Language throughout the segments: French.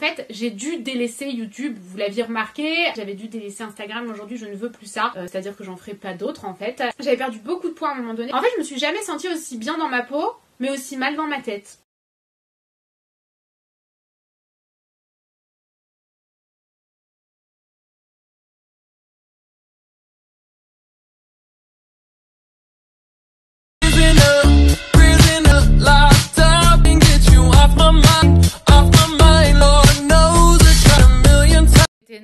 En fait, j'ai dû délaisser YouTube, vous l'aviez remarqué. J'avais dû délaisser Instagram, aujourd'hui je ne veux plus ça. Euh, c'est-à-dire que j'en ferai pas d'autres en fait. J'avais perdu beaucoup de poids à un moment donné. En fait, je me suis jamais sentie aussi bien dans ma peau, mais aussi mal dans ma tête.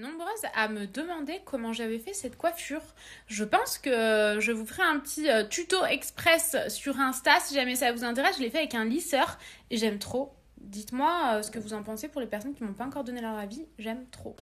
nombreuses à me demander comment j'avais fait cette coiffure. Je pense que euh, je vous ferai un petit euh, tuto express sur Insta si jamais ça vous intéresse. Je l'ai fait avec un lisseur et j'aime trop. Dites-moi euh, ce que vous en pensez pour les personnes qui m'ont pas encore donné leur avis. J'aime trop.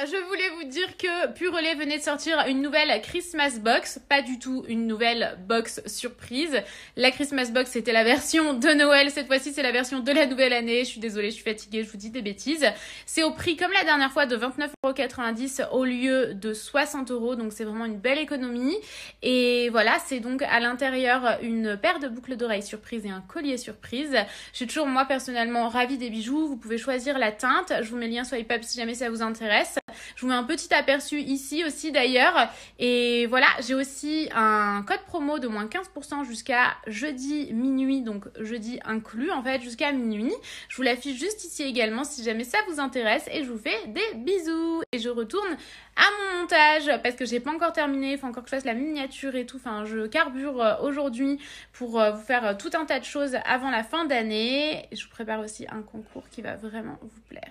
Euh, je voulais vous dire que Purelet venait de sortir une nouvelle Christmas Box, pas du tout une nouvelle box surprise. La Christmas Box c'était la version de Noël, cette fois-ci c'est la version de la nouvelle année. Je suis désolée, je suis fatiguée, je vous dis des bêtises. C'est au prix comme la dernière fois de 29,90€ au lieu de 60€, donc c'est vraiment une belle économie. Et voilà, c'est donc à l'intérieur une paire de boucles d'oreilles surprise et un collier surprise. Je suis toujours moi personnellement ravie des bijoux, vous pouvez choisir la teinte, je vous mets le lien sur iPad si jamais ça vous intéresse. Je vous mets un petit aperçu ici aussi d'ailleurs. Et voilà, j'ai aussi un code promo de moins 15% jusqu'à jeudi minuit, donc jeudi inclus en fait, jusqu'à minuit. Je vous l'affiche juste ici également si jamais ça vous intéresse. Et je vous fais des bisous. Et je retourne à mon montage parce que j'ai pas encore terminé, il faut encore que je fasse la miniature et tout. Enfin, je carbure euh, aujourd'hui pour euh, vous faire euh, tout un tas de choses avant la fin d'année. Je vous prépare aussi un concours qui va vraiment vous plaire.